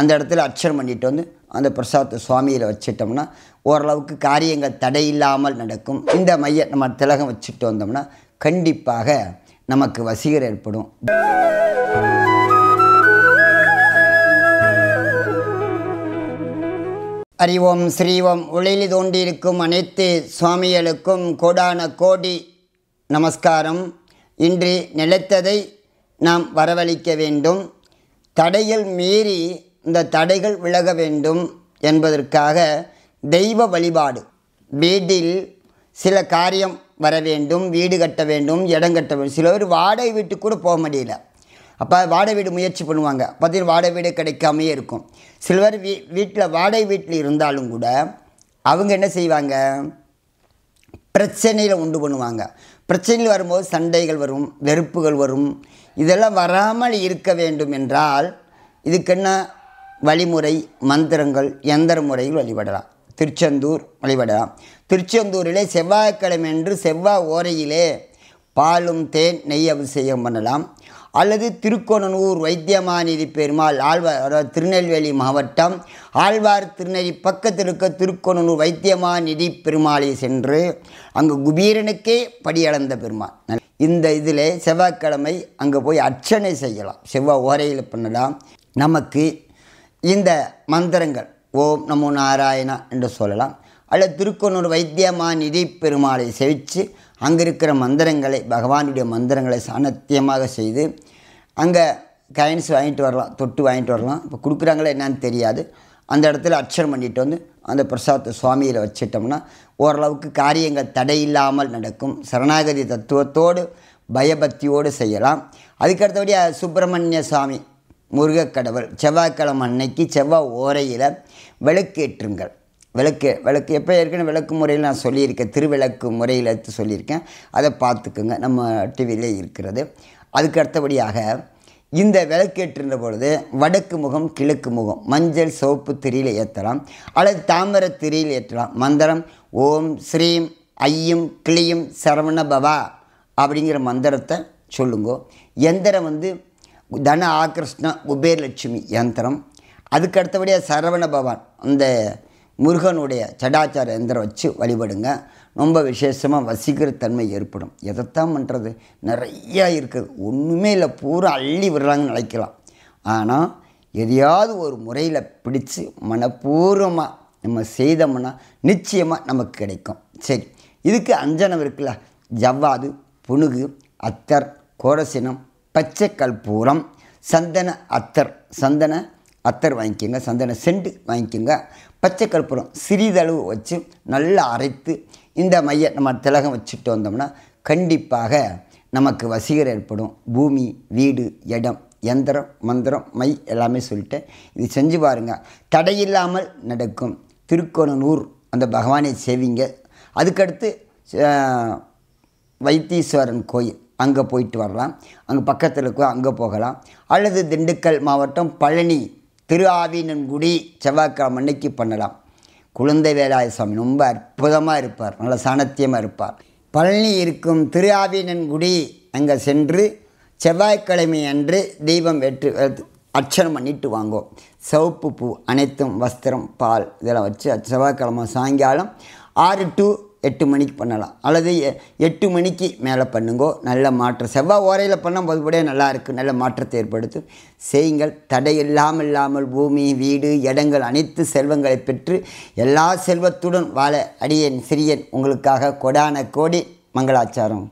அந்த இடத்துல அர்ச்சனை பண்ணிட்டு வந்து அந்த பிரசாத்தை சுவாமியில் வச்சுட்டோம்னா ஓரளவுக்கு காரியங்கள் தடையில்லாமல் நடக்கும் இந்த மைய நம்ம திலகம் வச்சுட்டு வந்தோம்னா கண்டிப்பாக நமக்கு வசீகர் ஏற்படும் அறிவோம் ஸ்ரீவம் உழையில் தோண்டியிருக்கும் அனைத்து சுவாமிகளுக்கும் கோடான கோடி நமஸ்காரம் இன்று நிலைத்ததை நாம் வரவழிக்க வேண்டும் தடையில் மீறி இந்த தடைகள் விலக வேண்டும் என்பதற்காக தெய்வ வழிபாடு வீட்டில் சில காரியம் வர வேண்டும் வீடு கட்ட வேண்டும் இடம் கட்ட வேண்டும் சில பேர் வாடகை வீட்டுக்கு கூட போக முடியல அப்போ வாடகை வீடு முயற்சி பண்ணுவாங்க பார்த்தீங்கன்னா வாடகை வீடு கிடைக்காமே இருக்கும் சில பேர் வீ வீட்டில் வாடகை வீட்டில் இருந்தாலும் கூட அவங்க என்ன செய்வாங்க பிரச்சனையில் உண்டு பண்ணுவாங்க பிரச்சனையில் வரும்போது சண்டைகள் வரும் வெறுப்புகள் வரும் இதெல்லாம் வராமல் இருக்க வேண்டும் என்றால் இதுக்கு என்ன வழிமுறை மந்திரங்கள் எந்திர முறையில் வழிபடலாம் திருச்செந்தூர் வழிபடலாம் திருச்செந்தூரிலே செவ்வாய்க்கிழமை என்று செவ்வாய் ஓரையிலே பாலும் தேன் நெய் அபிஷேகம் பண்ணலாம் அல்லது திருக்கோணனூர் வைத்தியமாநிதி பெருமாள் ஆழ்வார் திருநெல்வேலி மாவட்டம் ஆழ்வார் திருநெல்வி பக்கத்தில் இருக்க திருக்கோணனூர் வைத்தியமாநிதி பெருமாளை சென்று அங்கு குபீரனுக்கே படியளந்த பெருமாள் இந்த இதில் செவ்வாய்க்கிழமை அங்கே போய் அர்ச்சனை செய்யலாம் செவ்வாய் ஓரையில் பண்ணலாம் நமக்கு இந்த மந்திரங்கள் ஓம் நமோ நாராயணா என்று சொல்லலாம் அல்லது திருக்கொன்னூர் வைத்தியமா நிதி பெருமாளை செவித்து அங்கே இருக்கிற மந்திரங்களை பகவானுடைய மந்திரங்களை சாணத்தியமாக செய்து அங்கே கைன்ஸ் வாங்கிட்டு வரலாம் தொட்டு வாங்கிட்டு வரலாம் இப்போ கொடுக்குறாங்களா என்னன்னு தெரியாது அந்த இடத்துல அர்ச்சனை பண்ணிட்டு வந்து அந்த பிரசாதத்தை சுவாமியில் வச்சிட்டோம்னா ஓரளவுக்கு காரியங்கள் தடையில்லாமல் நடக்கும் சரணாகதி தத்துவத்தோடு பயபக்தியோடு செய்யலாம் அதுக்கடுத்தபடி சுப்பிரமணிய சுவாமி முருகக்கடவுள் செவ்வாய்க்கிழமை அன்னைக்கு செவ்வாய் ஓரையில் விளக்கேற்றுங்கள் விளக்கு விளக்கு எப்போ ஏற்கனவே விளக்கு முறையில் நான் சொல்லியிருக்கேன் திருவிளக்கு முறையில் எடுத்து சொல்லியிருக்கேன் அதை பார்த்துக்குங்க நம்ம டிவியிலே இருக்கிறது அதுக்கு அடுத்தபடியாக இந்த விளக்கேற்றுன்ற பொழுது வடக்கு முகம் கிழக்கு முகம் மஞ்சள் சோப்பு திரியில் ஏற்றலாம் அல்லது தாமரை திரியில் ஏற்றலாம் மந்திரம் ஓம் ஸ்ரீம் ஐயம் கிளியும் சரவண பவா அப்படிங்கிற மந்திரத்தை சொல்லுங்கோ எந்திரம் வந்து தன ஆகிருஷ்ண குபேரலட்சுமி யந்திரம் அதுக்கு அடுத்தபடியாக சரவண பவான் அந்த முருகனுடைய சடாச்சார யந்திரம் வச்சு வழிபடுங்க ரொம்ப விசேஷமாக வசிக்கிற தன்மை ஏற்படும் எதைத்தான் பண்ணுறது நிறையா இருக்குது ஒன்றுமே இல்லை பூரா அள்ளி விடுறாங்கன்னு நினைக்கலாம் ஆனால் எதையாவது ஒரு முறையில் பிடிச்சி மனப்பூர்வமாக நம்ம செய்தோம்னா நிச்சயமாக நமக்கு கிடைக்கும் சரி இதுக்கு அஞ்சனம் இருக்குல்ல ஜவ்வாது புணுகு அத்தர் கோரசினம் பச்சை கற்பூரம் சந்தன அத்தர் சந்தன அத்தர் வாங்கிக்கோங்க சந்தன செண்டு வாங்கிக்கோங்க பச்சை கற்பூரம் சிறிதளவு வச்சு நல்லா அரைத்து இந்த மைய நம்ம திலகம் வச்சுட்டு வந்தோம்னா கண்டிப்பாக நமக்கு வசீகரம் ஏற்படும் பூமி வீடு இடம் எந்திரம் மந்திரம் மை எல்லாமே சொல்லிட்டேன் இது செஞ்சு பாருங்கள் தடையில்லாமல் நடக்கும் திருக்கோணூர் அந்த பகவானை சேவிங்க அதுக்கடுத்து வைத்தீஸ்வரன் கோயில் அங்கே போயிட்டு வரலாம் அங்கே பக்கத்தில் இருக்கோ அங்கே போகலாம் அல்லது திண்டுக்கல் மாவட்டம் பழனி திருஆவினன்குடி செவ்வாய்க்கிழமை அன்னைக்கு பண்ணலாம் குழந்தை வேலாய சுவாமி ரொம்ப அற்புதமாக இருப்பார் நல்ல சாணத்தியமாக இருப்பார் பழனி இருக்கும் திருஆவினன்குடி அங்கே சென்று செவ்வாய்க்கிழமை அன்று தெய்வம் வெற்றி அர்ச்சனை பண்ணிட்டு வாங்குவோம் சிவப்பு பூ அனைத்தும் வஸ்திரம் பால் இதெல்லாம் வச்சு செவ்வாய்க்கிழமை சாயங்காலம் ஆறு டு எட்டு மணிக்கு பண்ணலாம் அல்லது எட்டு மணிக்கு மேலே பண்ணுங்கோ நல்ல மாற்றம் செவ்வாய் ஓரையில் பண்ணால் பொதுபடியாக நல்லா இருக்குது நல்ல மாற்றத்தை ஏற்படுத்தும் செய்யுங்கள் தடை இல்லாமல் இல்லாமல் பூமி வீடு இடங்கள் அனைத்து செல்வங்களை பெற்று எல்லா செல்வத்துடன் வாழ அடியன் சிறியன் உங்களுக்காக கொடான கோடி மங்களாச்சாரம்